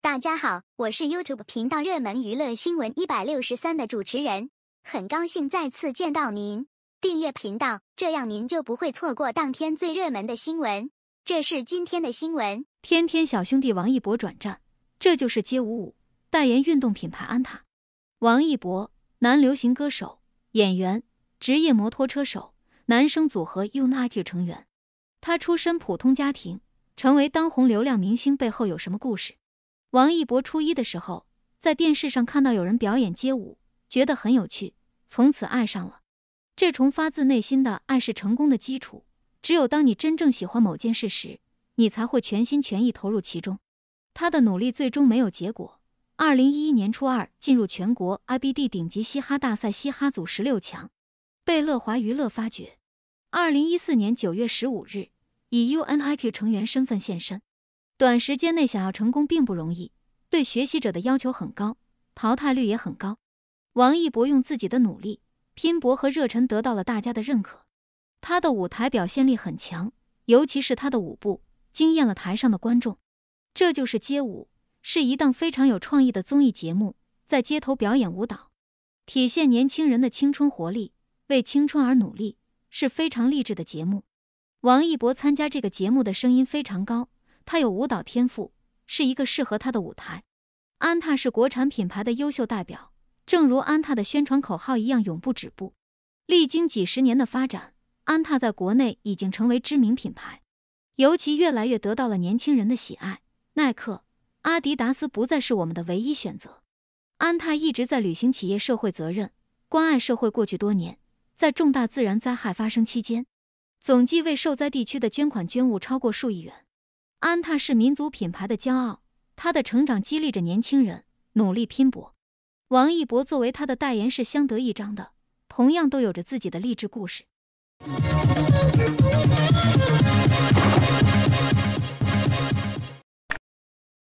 大家好，我是 YouTube 频道热门娱乐新闻一百六十三的主持人，很高兴再次见到您。订阅频道，这样您就不会错过当天最热门的新闻。这是今天的新闻：天天小兄弟王一博转战，这就是街舞舞代言运动品牌安踏。王一博，男，流行歌手、演员、职业摩托车手、男生组合 UNIQ 成员。他出身普通家庭，成为当红流量明星背后有什么故事？王一博初一的时候，在电视上看到有人表演街舞，觉得很有趣，从此爱上了。这重发自内心的爱是成功的基础。只有当你真正喜欢某件事时，你才会全心全意投入其中。他的努力最终没有结果。二零一一年初二，进入全国 IBD 顶级嘻哈大赛嘻哈组十六强，被乐华娱乐发掘。二零一四年九月十五日，以 UNIQ 成员身份现身。短时间内想要成功并不容易，对学习者的要求很高，淘汰率也很高。王一博用自己的努力、拼搏和热忱得到了大家的认可。他的舞台表现力很强，尤其是他的舞步，惊艳了台上的观众。这就是街舞，是一档非常有创意的综艺节目，在街头表演舞蹈，体现年轻人的青春活力，为青春而努力是非常励志的节目。王一博参加这个节目的声音非常高。他有舞蹈天赋，是一个适合他的舞台。安踏是国产品牌的优秀代表，正如安踏的宣传口号一样，永不止步。历经几十年的发展，安踏在国内已经成为知名品牌，尤其越来越得到了年轻人的喜爱。耐克、阿迪达斯不再是我们的唯一选择。安踏一直在履行企业社会责任，关爱社会。过去多年，在重大自然灾害发生期间，总计为受灾地区的捐款捐物超过数亿元。安踏是民族品牌的骄傲，它的成长激励着年轻人努力拼搏。王一博作为他的代言是相得益彰的，同样都有着自己的励志故事。